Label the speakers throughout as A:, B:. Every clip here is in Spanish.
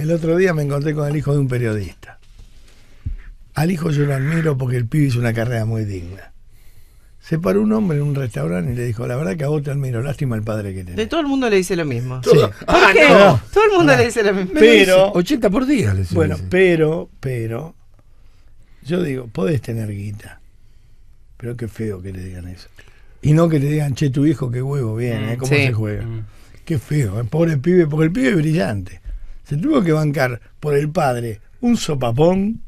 A: El otro día me encontré con el hijo de un periodista. Al hijo yo lo admiro porque el pibe hizo una carrera muy digna. Se paró un hombre en un restaurante y le dijo, la verdad que a vos te admiro, lástima el padre que tenés.
B: De todo el mundo le dice lo mismo. Sí. ¿Por ah, Todo el mundo le dice lo mismo. Pero,
A: 80 por día. le dice. bueno, pero, pero, yo digo, podés tener guita. Pero qué feo que le digan eso. Y no que le digan, che, tu hijo, qué huevo, viene ¿eh? ¿cómo se juega? Mm. Qué feo, ¿eh? pobre pibe, porque el pibe es brillante se tuvo que bancar por el padre un sopapón,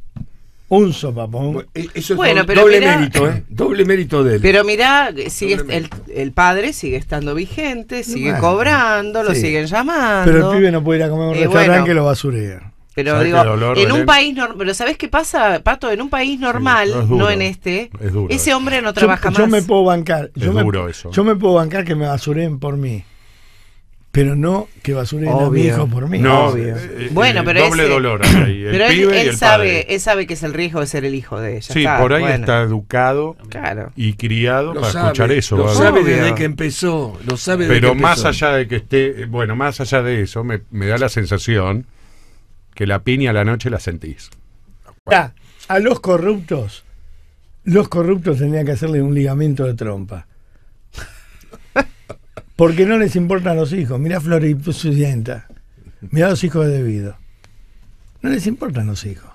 A: un sopapón. E-, eso es bueno, doble, doble mérito, ¿eh? Doble mérito de
B: él. Pero mirá, eh, sigue el, el, padre sigue estando vigente, sigue cobrando, lo siguen llamando. Pero el pibe
A: no puede ir a comer a un restaurante que lo basurea. Pero digo, en un
B: país normal, pero ¿sabés qué pasa, Pato? En un país normal, no, en este, ese hombre no trabaja más. Yo me puedo
A: bancar. Yo me, Yo me puedo bancar que me basuren por mí pero no que basura a mi hijo por mí. No, Obvio. Eh, eh, bueno, eh, pero doble dolor él, sabe,
B: que es el riesgo de ser el hijo de ella. Sí, por ahí está educado y criado para escuchar eso. Lo sabe desde que empezó,
A: lo sabe Pero más allá de que esté, bueno, más allá de eso, me, da la sensación que la piña a la noche la sentís. a los corruptos, los corruptos tenían que hacerle un ligamento de trompa. Porque no les importan los hijos. Mirá dienta Mirá los hijos de Debido. No les importan los hijos.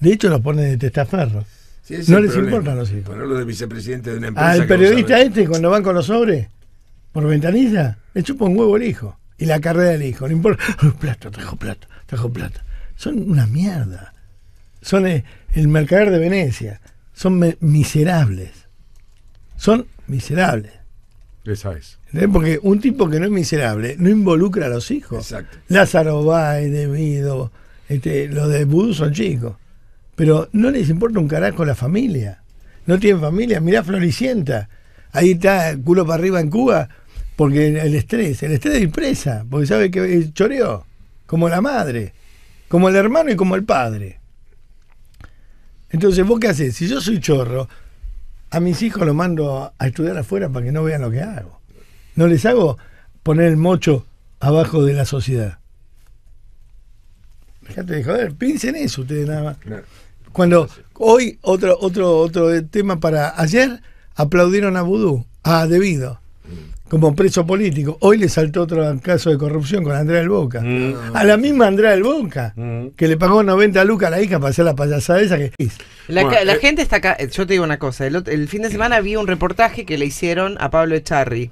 A: De hecho, los ponen de testaferro.
B: no les importan
A: los hijos. de vicepresidente de una ah, empresa. Al periodista este, cuando van con los sobres, por ventanilla, le chupa un huevo el hijo. Y la carrera del hijo. No importa. trajo plato, trajo plata. Son una mierda. Son eh, el mercader de Venecia. Son miserables. Son miserables. Esa es. Porque un tipo que no es miserable no involucra a los hijos. Exacto. Lázaro Bay, De este, los de Vudú son chicos. Pero no les importa un carajo la familia. No tienen familia. Mirá Floricienta. Ahí está, culo para arriba en Cuba, porque el estrés, el estrés de impresa, porque sabe que eh, choreó, como la madre, como el hermano y como el padre. Entonces, ¿vos qué haces? Si yo soy chorro, a mis hijos los mando a estudiar afuera para que no vean lo que hago. No les hago poner el mocho abajo de la sociedad. Fíjate, joder, piensen eso ustedes nada más. Cuando hoy otro otro otro tema para ayer aplaudieron a Vudú, a Debido. Mm como preso político. Hoy le saltó otro caso de corrupción con Andrea del Boca. Mm. A la misma Andrea del Boca, mm. que le pagó 90 lucas a la hija para hacer la payasada esa que
B: La, eh, gente está acá. Eh, yo te digo una cosa. El, fin de semana vi un reportaje que le hicieron a Pablo Echarri.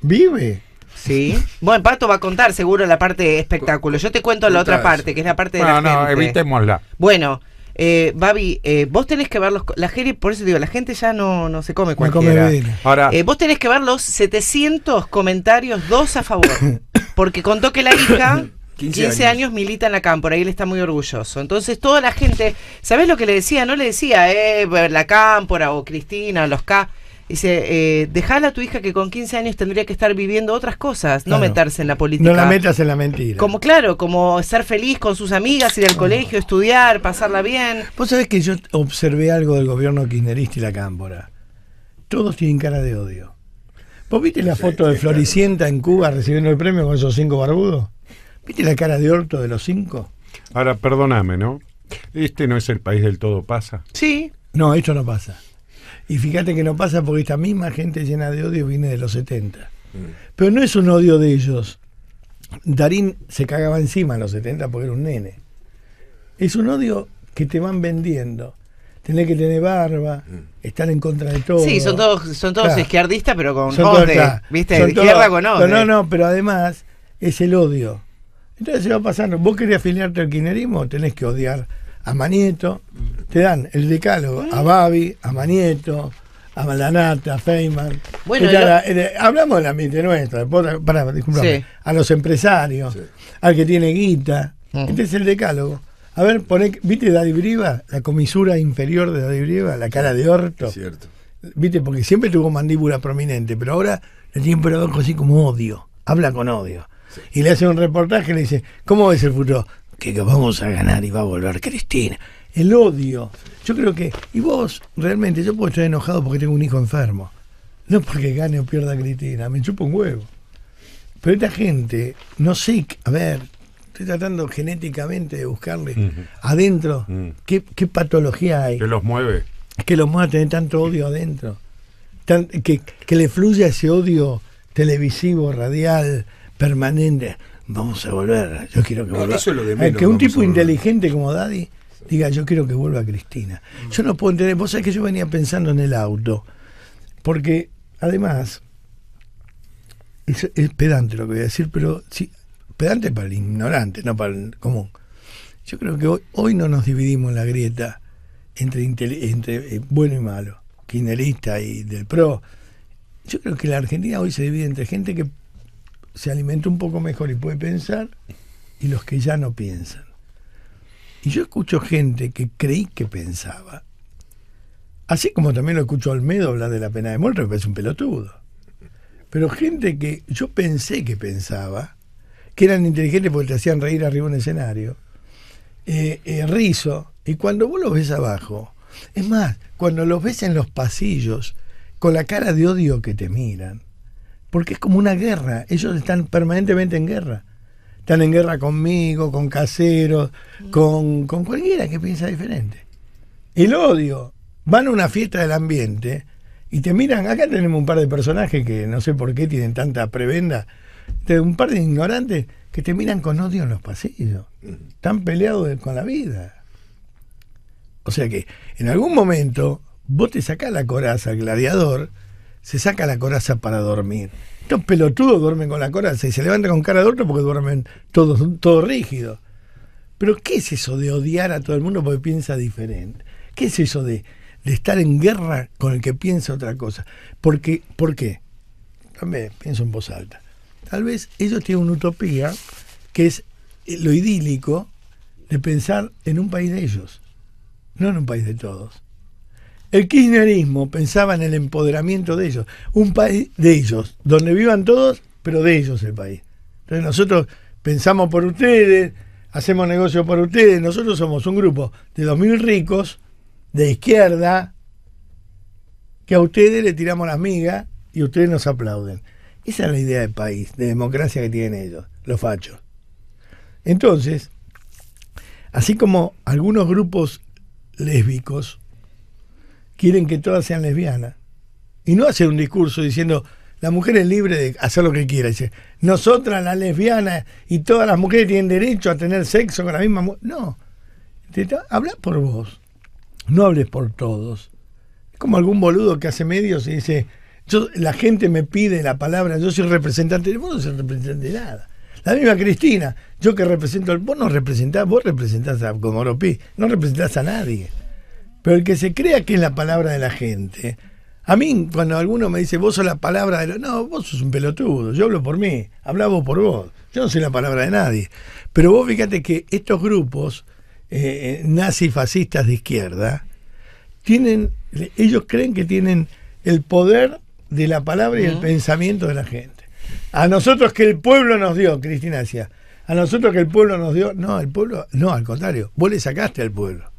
B: ¿Vive? Sí. Bueno, Pato va a contar seguro la parte de espectáculo. Yo te cuento la otra parte, que es la parte de. No, la no, gente. evitémosla. Bueno. Eh, Babi, eh, vos tenés que ver los, la gente, por eso digo, la gente ya no, no se come cualquiera. Ahora, eh, vos tenés que ver los 700 comentarios, dos a favor. porque contó que la hija 15, años. milita en la cámpora, y ahí él está muy orgulloso. Entonces toda la gente, ¿sabés lo que le decía? No le decía, eh, la cámpora o Cristina, los K. Dice, eh, a tu hija que con 15 años tendría que estar viviendo otras cosas, no meterse en la política. No la metas en la mentira. Como claro, como ser feliz con sus amigas, ir al colegio, estudiar, pasarla bien.
A: Vos sabés que yo observé algo del gobierno kirchnerista y la cámpora. Todos tienen cara de odio. ¿Vos viste la foto de Floricienta en Cuba recibiendo el premio con esos cinco barbudos? ¿Viste la cara de orto de los cinco? Ahora, perdóname, ¿no? Este no es el país del todo pasa. Sí. No, esto no pasa. Y fíjate que no pasa porque esta misma gente llena de odio viene de los 70. Mm. Pero no es un odio de ellos. Darín se cagaba encima en los 70 porque era un nene. Es un odio que te van vendiendo. Tenés que tener barba, mm. estar en contra de todo. Sí, son todos, son
B: izquierdistas, pero con odio. ¿Viste? Izquierda con odio. No,
A: no, pero además es el odio. Entonces se va pasando. Vos querés afiliarte al kirchnerismo, tenés que odiar a Manieto, te dan el decálogo a mm. Babi, a Manieto, a Malanata, a Feynman. Bueno, hablamos de la mente para, a los empresarios, al que tiene guita. Mm. Este es el decálogo. A ver, poné, ¿viste Daddy Briva? La comisura inferior de Daddy Briva, la cara de orto. cierto. ¿Viste? Porque siempre tuvo mandíbula prominente, pero ahora le tiene un así como odio. Habla con odio. Y le hace un reportaje y le dice, ¿cómo ves el futuro? que vamos a ganar y va a volver Cristina. El odio. Yo creo que. Y vos, realmente, yo puedo estar enojado porque tengo un hijo enfermo. No porque gane o pierda Cristina, me chupo un huevo. Pero esta gente, no sé, a ver, estoy tratando genéticamente de buscarle adentro mm. qué, patología hay. Que los mueve. Que los mueve a tener tanto odio adentro. que, que le fluya ese odio televisivo, radial, permanente vamos a volver, yo quiero que vuelva. que un tipo inteligente como Daddy diga, yo quiero que vuelva Cristina. Mm. Yo no puedo entender, vos sabés que yo venía pensando en el auto, porque además, es, pedante lo que voy a decir, pero sí, pedante para el ignorante, no para el común. Yo creo que hoy, no nos dividimos en la grieta entre, entre eh, bueno y malo, kirchnerista y del PRO. Yo creo que la Argentina hoy se divide entre gente que se alimenta un poco mejor y puede pensar, y los que ya no piensan. Y yo escucho gente que creí que pensaba, así como también lo escucho Almedo Olmedo hablar de la pena de muerte, que parece un pelotudo. Pero gente que yo pensé que pensaba, que eran inteligentes porque te hacían reír arriba en un escenario, eh, eh, rizo, y cuando vos los ves abajo, es más, cuando los ves en los pasillos, con la cara de odio que te miran, porque es como una guerra. Ellos están permanentemente en guerra. Están en guerra conmigo, con caseros, con, con cualquiera que piensa diferente. El odio. Van a una fiesta del ambiente y te miran. Acá tenemos un par de personajes que no sé por qué tienen tanta prebenda. Un par de ignorantes que te miran con odio en los pasillos. Están peleados con la vida. O sea que en algún momento vos te sacás la coraza, gladiador, se saca la coraza para dormir. Estos pelotudos duermen con la coraza y se levantan con cara de otro porque duermen todos todo rígido. Pero ¿qué es eso de odiar a todo el mundo porque piensa diferente? ¿Qué es eso de, estar en guerra con el que piensa otra cosa? Porque, ¿Por qué? También pienso en voz alta. Tal vez ellos tienen una utopía que es lo idílico de pensar en un país de ellos, no en un país de todos. El kirchnerismo pensaba en el empoderamiento de ellos, un país de ellos, donde vivan todos, pero de ellos el país. Entonces nosotros pensamos por ustedes, hacemos negocio por ustedes, nosotros somos un grupo de 2.000 ricos, de izquierda, que a ustedes le tiramos las migas y ustedes nos aplauden. Esa es la idea de país, de democracia que tienen ellos, los fachos. Entonces, así como algunos grupos lésbicos quieren que todas sean lesbianas. Y no hace un discurso diciendo, la mujer es libre de hacer lo que quiera. Dice, nosotras las lesbianas y todas las mujeres tienen derecho a tener sexo con la misma mujer. No, habla por vos, no hables por todos. Es como algún boludo que hace medios y dice, yo, la gente me pide la palabra, yo soy representante, vos no soy representante de nada. La misma Cristina, yo que represento, vos no representás, vos representás a Comoropí, no representás a nadie. Pero el que se crea que es la palabra de la gente. A mí, cuando alguno me dice, vos sos la palabra de los, No, vos sos un pelotudo, yo hablo por mí, vos por vos, yo no soy la palabra de nadie. Pero vos fíjate que estos grupos eh, eh fascistas de izquierda, tienen, ellos creen que tienen el poder de la palabra y el pensamiento de la gente. A nosotros que el pueblo nos dio, Cristina a nosotros que el pueblo nos dio, no, el pueblo, no, al contrario, vos le sacaste al pueblo.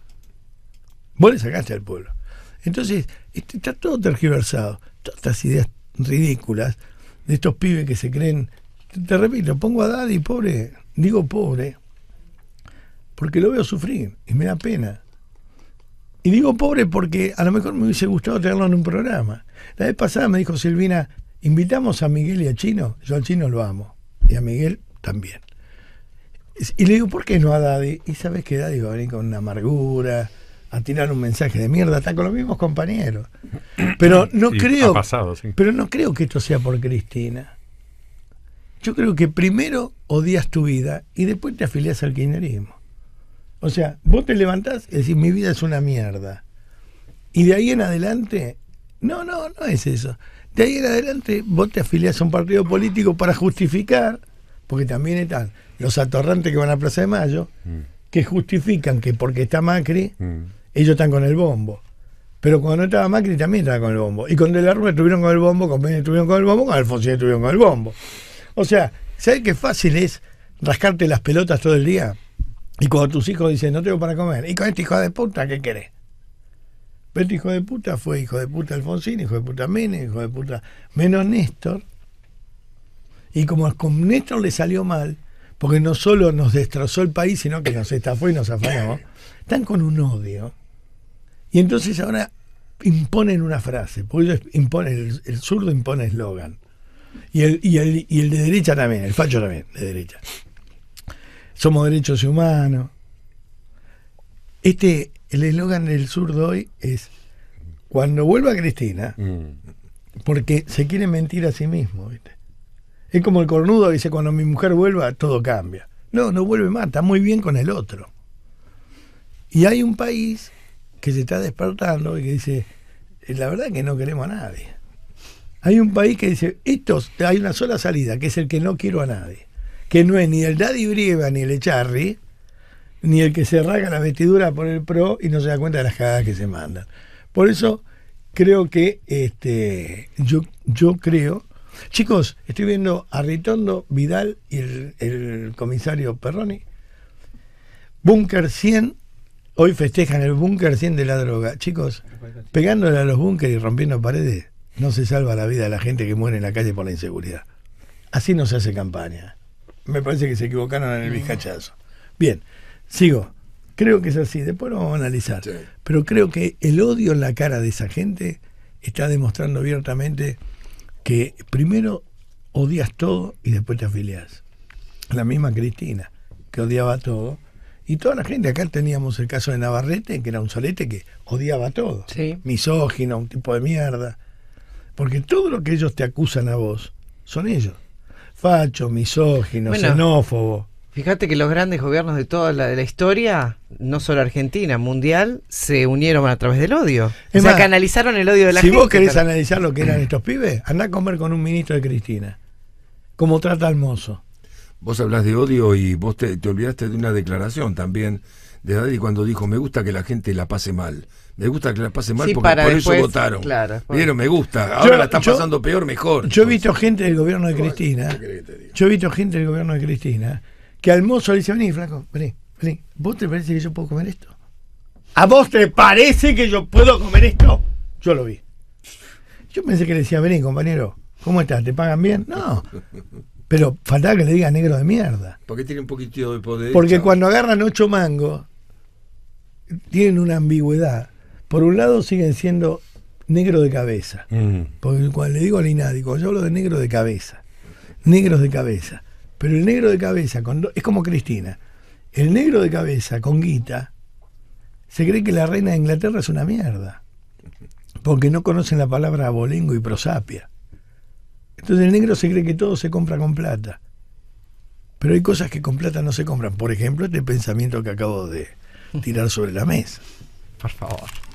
A: Vos le sacaste al pueblo. Entonces, este, está todo tergiversado. Todas estas ideas ridículas de estos pibes que se creen. Te, repito, pongo a Daddy, pobre, digo pobre, porque lo veo sufrir y me da pena. Y digo pobre porque a lo mejor me hubiese gustado tenerlo en un programa. La vez pasada me dijo Silvina, invitamos a Miguel y a Chino. Yo a Chino lo amo. Y a Miguel también. Y le digo, ¿por qué no a Daddy? Y sabes que Daddy va a venir con una amargura, a tirar un mensaje de mierda, está con los mismos compañeros. Pero no creo. Pero no creo que esto sea por Cristina. Yo creo que primero odias tu vida y después te afilias al kirchnerismo. O sea, vos te levantás y decís, mi vida es una mierda. Y de ahí en adelante, no, no, no es eso. De ahí en adelante vos te afiliás a un partido político para justificar, porque también están los atorrantes que van a Plaza de Mayo, mm. que justifican que porque está Macri, mm ellos están con el bombo. Pero cuando no estaba Macri también estaba con el bombo. Y con De la Rúa estuvieron con el bombo, con Mene estuvieron con el bombo, con Alfonsín estuvieron con el bombo. O sea, ¿sabes qué fácil es rascarte las pelotas todo el día? Y cuando tus hijos dicen, no tengo para comer, y con este hijo de puta, ¿qué querés? este hijo de puta fue hijo de puta Alfonsín, hijo de puta Menem, hijo de puta menos Néstor. Y como con Néstor le salió mal, porque no solo nos destrozó el país, sino que nos estafó y nos afanó, están con un odio. Y entonces ahora imponen una frase, porque el, surdo zurdo impone eslogan. Y el, y, el, y el de derecha también, el facho también, de derecha. Somos derechos humanos. Este, el eslogan del zurdo hoy es, cuando vuelva Cristina,
B: mm.
A: porque se quiere mentir a sí mismo, ¿viste? Es como el cornudo dice, cuando mi mujer vuelva, todo cambia. No, no vuelve más, está muy bien con el otro. Y hay un país que se está despertando y que dice, eh, la verdad es que no queremos a nadie. Hay un país que dice, hay una sola salida, que es el que no quiero a nadie. Que no es ni el Daddy Brieva ni el Echarri, ni el que se raga la vestidura por el pro y no se da cuenta de las cagadas que se mandan. Por eso creo que este, yo, yo creo. Chicos, estoy viendo a Ritondo, Vidal y el, comisario Perroni. Bunker 100 Hoy festejan el búnker 100 de la droga. Chicos, pegándole a los búnkeres y rompiendo paredes, no se salva la vida de la gente que muere en la calle por la inseguridad. Así no se hace campaña. Me parece que se equivocaron en el bizcachazo. Bien, sigo. Creo que es así, después lo vamos a analizar. Pero creo que el odio en la cara de esa gente está demostrando abiertamente que primero odias todo y después te afilias. La misma Cristina, que odiaba todo y toda la gente, acá teníamos el caso de Navarrete, que era un solete que odiaba todo. Misógino, un tipo de mierda. Porque todo lo que ellos te acusan a vos son ellos. Facho, misógino, xenófobo.
B: Fíjate que los grandes gobiernos de toda la, de la historia, no solo Argentina, mundial, se unieron a través del odio. Es o sea, canalizaron el odio de la gente. Si vos querés analizar lo que eran
A: estos pibes, andá a comer con un ministro de Cristina. Como trata al mozo vos hablas de odio y vos te, olvidaste de una declaración también de Daddy cuando dijo, me gusta que la gente la pase mal. Me gusta que la pase mal porque por eso votaron. Claro, Vieron, me gusta. Ahora la están pasando peor, mejor. Yo he visto gente del gobierno de Cristina. Yo he visto gente del gobierno de Cristina que al mozo le dice, vení, Franco vení, vení. ¿Vos te parece que yo puedo comer esto? ¿A vos te parece que yo puedo comer esto? Yo lo vi. Yo pensé que le decía, vení, compañero, ¿cómo estás? ¿Te pagan bien? No. Pero faltaba que le diga negro de mierda. Porque tiene un poquitito de poder. Porque cuando agarran ocho mangos, tienen una ambigüedad. Por un lado siguen siendo negro de cabeza. Mm. Porque cuando le digo al inádico, yo hablo de negro de cabeza. Negros de cabeza. Pero el negro de cabeza, es como Cristina. El negro de cabeza con guita se cree que la reina de Inglaterra es una mierda. Porque no conocen la palabra abolengo y prosapia. Entonces el negro se cree que todo se compra con plata. Pero hay cosas que con plata no se compran. Por ejemplo, este pensamiento que acabo de tirar sobre la mesa. Por favor.